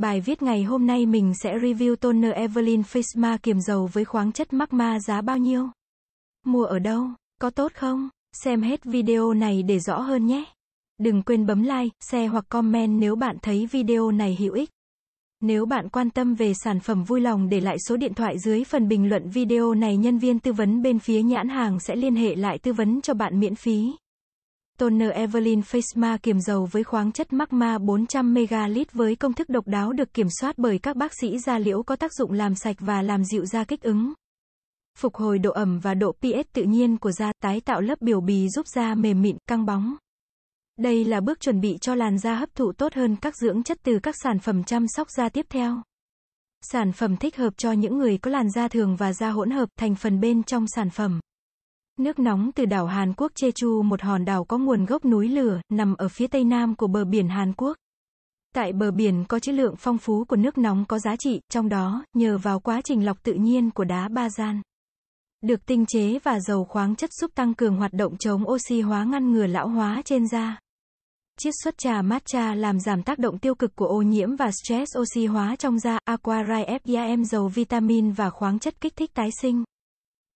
Bài viết ngày hôm nay mình sẽ review toner Evelyn Fisma kiềm dầu với khoáng chất magma giá bao nhiêu? Mua ở đâu? Có tốt không? Xem hết video này để rõ hơn nhé. Đừng quên bấm like, share hoặc comment nếu bạn thấy video này hữu ích. Nếu bạn quan tâm về sản phẩm vui lòng để lại số điện thoại dưới phần bình luận video này nhân viên tư vấn bên phía nhãn hàng sẽ liên hệ lại tư vấn cho bạn miễn phí. Toner Evelyn Face Ma kiềm dầu với khoáng chất magma 400 megalit với công thức độc đáo được kiểm soát bởi các bác sĩ da liễu có tác dụng làm sạch và làm dịu da kích ứng. Phục hồi độ ẩm và độ pH tự nhiên của da, tái tạo lớp biểu bì giúp da mềm mịn, căng bóng. Đây là bước chuẩn bị cho làn da hấp thụ tốt hơn các dưỡng chất từ các sản phẩm chăm sóc da tiếp theo. Sản phẩm thích hợp cho những người có làn da thường và da hỗn hợp thành phần bên trong sản phẩm. Nước nóng từ đảo Hàn Quốc Jeju một hòn đảo có nguồn gốc núi lửa, nằm ở phía tây nam của bờ biển Hàn Quốc. Tại bờ biển có trữ lượng phong phú của nước nóng có giá trị, trong đó, nhờ vào quá trình lọc tự nhiên của đá bazan. Được tinh chế và giàu khoáng chất giúp tăng cường hoạt động chống oxy hóa ngăn ngừa lão hóa trên da. Chiết xuất trà matcha làm giảm tác động tiêu cực của ô nhiễm và stress oxy hóa trong da. Aquarite FDM giàu vitamin và khoáng chất kích thích tái sinh